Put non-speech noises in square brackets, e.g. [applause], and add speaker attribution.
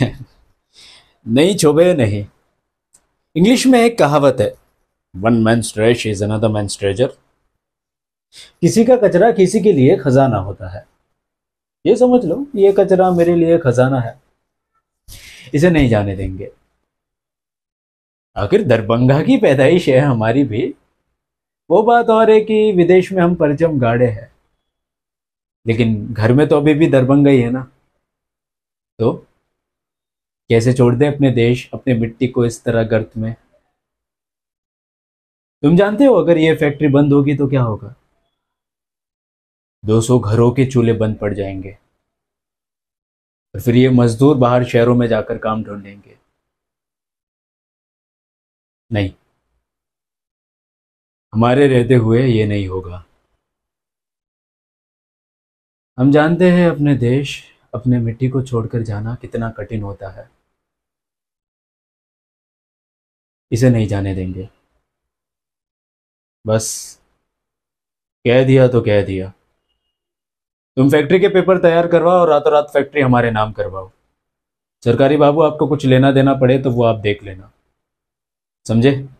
Speaker 1: हैं [laughs] नहीं छोबे नहीं इंग्लिश में एक कहावत है one man trash is another man treasure किसी का कचरा किसी के लिए खजाना होता है ये समझ लो ये कचरा मेरे लिए खजाना है इसे नहीं जाने देंगे आखिर दरभंगा की पैदाइश है हमारी भी वो बात और है कि विदेश में हम परचम गाड़े हैं लेकिन घर में तो अभी भी दरभंगा ही है ना तो कैसे छोड़ दें अपने देश अपने मिट्टी को इस तरह गर्त में तुम जानते हो अगर ये फैक्ट्री बंद होगी तो क्या होगा 200 घरों के चूल्हे बंद पड़ जाएंगे और फिर ये मजदूर बाहर शहरों में जाकर काम ढूंढेंगे नहीं
Speaker 2: हमारे रहते हुए ये नहीं होगा
Speaker 3: हम जानते हैं अपने देश अपने मिट्टी को छोड़कर जाना कितना कठिन होता है इसे नहीं जाने
Speaker 2: देंगे
Speaker 1: बस कह दिया तो कह दिया तुम फैक्ट्री के पेपर तैयार करवाओ और रातों रात फैक्ट्री हमारे नाम करवाओ सरकारी बाबू आपको कुछ लेना देना पड़े तो वो आप देख लेना समझे